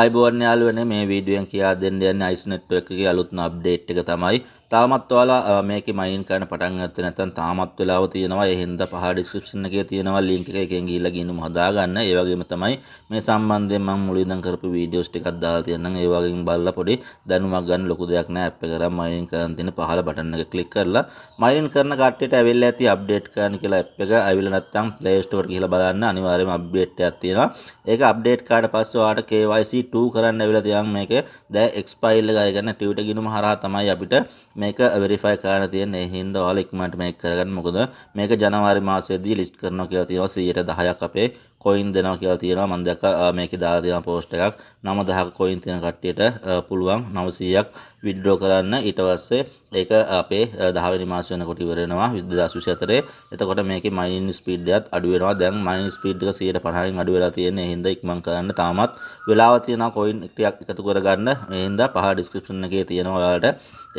අයිබෝර්න් යාලුවනේ මේ වීඩියෝෙන් කියා දෙන්න යන්නේ අයිස් නෙට්වර්ක් එකේ අලුත්ම අප්ඩේට් එක තමයි තාමත් ඔයාලා මේක මයින් කරන්න පටන් ගත්තේ නැත්නම් තාමත් වෙලාව තියෙනවා. ඒ හින්දා පහ description එකේ තියෙනවා link එක එකෙන් ගිහිල්ලා ගිනුම හදාගන්න. ඒ වගේම තමයි මේ සම්බන්ධයෙන් මම මුලින් ඉඳන් කරපු videos ටිකක් දාලා තියෙනවා. ඒ වගේම බලලා පොඩි දැනුමක් ගන්න ලොකු දෙයක් නෑ. app එක කරන් මයින් කරන් තියෙන පහල බටන් එක click කරලා මයින් කරන කට්ටියට ඇවිල්ලා ඇති update කරන්න කියලා app එක ඇවිල්ලා නැත්නම් Play Store එකට ගිහිල්ලා බලන්න අනිවාර්යයෙන්ම update එකක් තියෙනවා. ඒක update කාට පස්සේ ඔයාලට KYC 2 කරන්න ඇවිල්ලා තියන් මේක දැන් expire එක ගන්න ටියුට ගිනුම හරහා තමයි අපිට මේක වෙරිෆයි කරන්න තියෙන්නේ ඒ හින්දා ඔයාලා ඉක්මනට මේක කරගන්න මොකද මේක ජනවාරි මාසයේදී ලිස්ට් කරනවා කියලා තියෙනවා 10%ක් අපේ කොයින් දෙනවා කියලා තියෙනවා මම දැක්කා මේකේ දාලා තියෙන පෝස්ට් එකක් 9000ක කොයින් තියෙන කට්ටියට පුළුවන් 900ක් විඩ්‍රෝ කරන්න ඊට පස්සේ ඒක අපේ 10 වෙනි මාස වෙනකොට ඉවර වෙනවා 2024 එතකොට මේකේ මයින් ස්පීඩ් එකත් අඩු වෙනවා දැන් මයින් ස්පීඩ් එක 150න් අඩු වෙලා තියෙන හින්දා ඉක්මන් කරන්න තාමත් වෙලාව තියෙනවා කොයින් ටිකක් එකතු කරගන්න මේ හින්දා පහ ඩිස්ක්‍රිප්ෂන් එකේ තියෙනවා ඔයාලට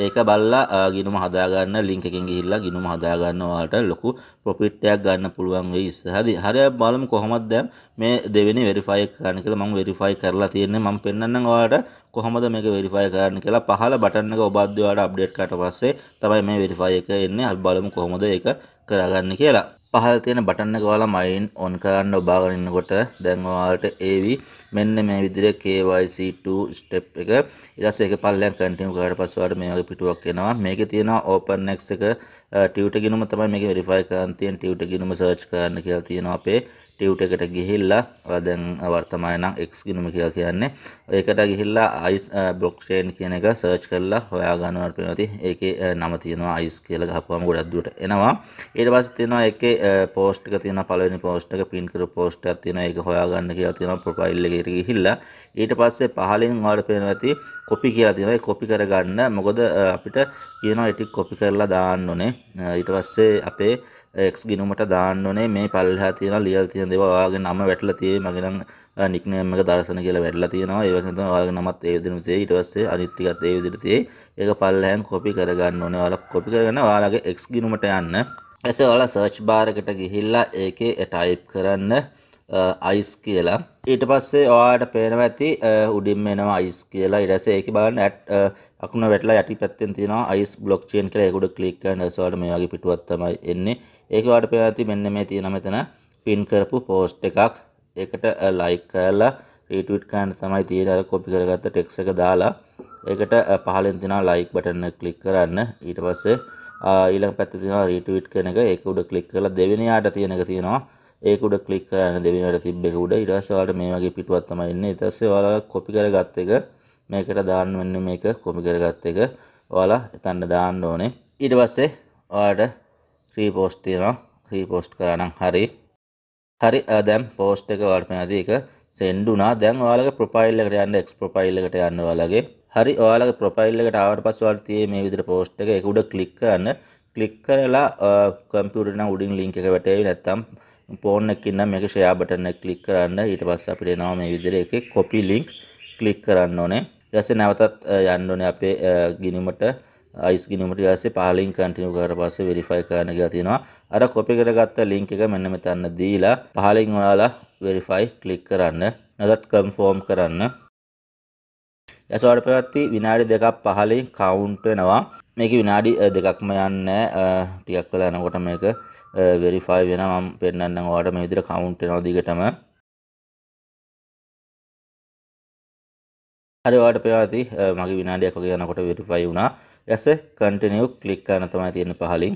ඒක බලලා ගිණුම හදාගන්න ලින්ක් එකෙන් ගිහිල්ලා ගිණුම හදාගන්න ඔයාලට ලොකු ප්‍රොෆිට් එකක් ගන්න පුළුවන් වෙයි ඉස්සරහදී හරියට බලමු කොහොමද මහත්තයා මේ දෙවෙනි වෙරිෆයි කරන්න කියලා මම වෙරිෆයි කරලා තියෙන්නේ මම පෙන්වන්නම් ඔයාලට කොහොමද මේක වෙරිෆයි කරන්න කියලා පහළ බටන් එක ඔබත් ඔයාලට අප්ඩේට් කරාට පස්සේ තමයි මේ වෙරිෆයි එක එන්නේ අපි බලමු කොහොමද ඒක කරගන්නේ කියලා පහල තියෙන බටන්න ගවලා මයින් ඔන් කරන්න ඔබාගන්නකොට දැන්වාට ඒවි මෙන්න මේ විදිර KYC2 ස්ටප් එක ඉරස එක පල්ලයක් කටියම් කාට පස්වාට මේ වගේ පිටුවක් එනවා මේක තියෙන ඕපන්ක් එක ටියට ගෙනම තමයි මේක වෙරිෆයි කාන්තියෙන් ටියට ගෙනම සර්ච් කරන්න කියලා තියෙනවා අපේ ටියුට් එකට ගිහිල්ලා ඔයා දැන් වර්තමානයේ නම් X ගිණුම කියලා කියන්නේ ඒකට ගිහිල්ලා ICE blockchain කියන එක සර්ච් කරලා හොයා ගන්නවට පෙනවති ඒකේ නම තියෙනවා ICE කියලා ගහපුවම ගොඩක් දුරට එනවා ඊට පස්සේ තියෙනවා ඒකේ post එක තියෙනවා පළවෙනි post එක pin කරපු post එකක් තියෙනවා ඒක හොයා ගන්න කියලා තියෙනවා profile එකට ගිහිල්ලා ඊට පස්සේ පහලින් ඔයාලට පෙනවති copy කියලා තියෙනවා ඒ copy කරගන්න මොකද අපිට කියනවා ඒ ටික copy කරලා දාන්න ඕනේ ඊට පස්සේ අපේ එක්ස් ගිනුමට දාන්න ඕනේ මේ පල්ලෙහා තියෙන ලියලා තියෙන දේවල් ඔයාගේ නම වැටලා තියෙයි මගේ නම් නික්නේම් එක දර්ශන කියලා වැටලා තියෙනවා ඒ වගේ තමයි ඔයාගේ නමත් ඒ විදිහටම තියෙයි ඊට පස්සේ අනිත් ටිකත් ඒ විදිහට තියෙයි ඒක පල්ලෙහාන් කොපි කරගන්න ඕනේ ඔයාලා කොපි කරගෙන ඔයාලගේ එක්ස් ගිනුමට යන්න එසේ ඔයාලා සර්ච් බාර් එකට ගිහිල්ලා ඒකේ ටයිප් කරන්න අයිස් කියලා ඊට පස්සේ ඔයාට පේනවා ඇති උඩින් එනවා අයිස් කියලා ඊට පස්සේ ඒක බලන්න ඇට් අකුණ වැටලා යටි පැත්තෙන් තියෙනවා අයිස් බ්ලොක් චේන් කියලා ඒක උඩ ක්ලික් කරන ඔයාලට මේ වගේ පිටුවක් තමයි එන්නේ ඒක ඔයාලට පේනවා ඇති මෙන්න මේ තියෙන මෙතන පින් කරපු පෝස්ට් එකක් ඒකට ලයික් කරලා රීට්වීට් කරන්න තමයි තියෙන්නේ අර කොපි කරගත්ත ටෙක්ස් එක දාලා ඒකට පහලින් තියෙනවා ලයික් බටන් එක ක්ලික් කරන්න ඊට පස්සේ ඊළඟ පැත්තේ තියෙනවා රීට්වීට් කරන එක ඒක උඩ ක්ලික් කරලා දෙවෙනි යාට තියෙන එක තියෙනවා ඒක උඩ ක්ලික් කරන්න දෙවෙනි වැඩ තිබ්බ එක උඩ ඊට පස්සේ ඔයාලට මේ වගේ පිටුවක් තමයි එන්නේ ඊට පස්සේ ඔයාලා කොපි කරගත් එක මේකට දාන්න වෙන මේක කොපි කරගත් එක ඔයාලා එතන දාන්න ඕනේ ඊට පස්සේ ඔයාලට රීපෝස්ට් තියෙනවා රීපෝස්ට් කරා නම් හරි හරි දැන් පෝස්ට් එක ඔයාලට මෙයාදී ඒක සෙන්ඩ් වුණා දැන් ඔයාලගේ ප්‍රොෆයිල් එකට යන්න එක්ස් ප්‍රොෆයිල් එකට යන්න ඔයාලගේ හරි ඔයාලගේ ප්‍රොෆයිල් එකට ආවට පස්සේ ඔයාලට තියෙන්නේ මේ විදිහට පෝස්ට් එක ඒක උඩ ක්ලික් කරන්න ක්ලික් කරලා කම්පියුටර් නම් උඩින් ලින්ක් එක වැටේවි නැත්තම් ෆෝන් එකක් ඉන්න මේක ෂෙයා බටන් එක ක්ලික් කරන්න ඊට පස්සේ අපිට එනවා මේ විදිහට එකේ copy link ක්ලික් කරන්න ඕනේ ඊට පස්සේ නැවතත් යන්න ඕනේ අපේ ගිණුමට අයිස් ගිණුමට ඊට පස්සේ පහලින් කන්ටිනියු කරලා පස්සේ verify කරන්න කියලා තියෙනවා අර copy කරගත්ත link එක මෙන්න මෙතන දීලා පහලින් ඔයාලා verify ක්ලික් කරන්න නැත්නම් confirm කරන්න ඇසවට පැවැත්ති විනාඩි දෙකක් පහලින් කවුන්ට් වෙනවා මේක විනාඩි දෙකක්ම යන්නේ ටිකක් වෙලා යනකොට මේක වෙරිෆයි වෙන මම පෙන්නන්නම් ඔයාලට මේ විදිහට කවුන්ට් වෙනවා දිගටම හරි ඔයාලට පේවාති මගේ විනාඩියක් වගේ යනකොට වෙරිෆයි වුණා ඊපස්සේ කන්ටිනියු ක්ලික් කරන්න තමයි තියෙන්නේ පහලින්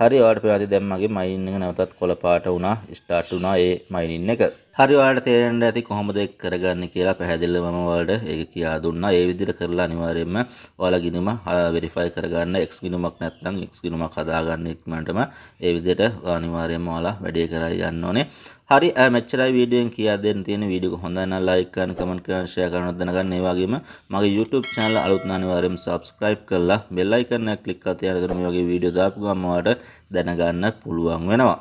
හරි ඔයාලට පේවාති දැන් මගේ මයින් එක නැවතත් කොළ පාට වුණා ස්ටාර්ට් වුණා ඒ මයින් එක හරි ඔයාලට තේරෙන්න ඇති කොහොමද ඒක කරගන්නේ කියලා පැහැදිලිව මම ඔයාලට ඒක කියා දුන්නා. ඒ විදිහට කරලා අනිවාර්යයෙන්ම ඔයාලා ගිණුම වෙරිෆයි කරගන්න X ගිණුමක් නැත්නම් X ගිණුමක් හදාගන්න ඉක්මනටම ඒ විදිහට අනිවාර්යයෙන්ම ඔයාලා වැඩේ කරලා යන්න ඕනේ. හරි මෙච්චරයි වීඩියෝෙන් කියා දෙන්න තියෙන වීඩියෝ එක හොඳයි නම් ලයික් කරන්න, කමෙන්ට් කරන්න, ෂෙයා කරන්න දැනගන්න. ඒ වගේම මගේ YouTube channel අලුත් නම් අනිවාර්යයෙන්ම subscribe කරලා bell icon එක click කරලා තියාගන්න. මේ වගේ වීඩියෝ දාපු ගමන් ඔයාලට දැනගන්න පුළුවන් වෙනවා.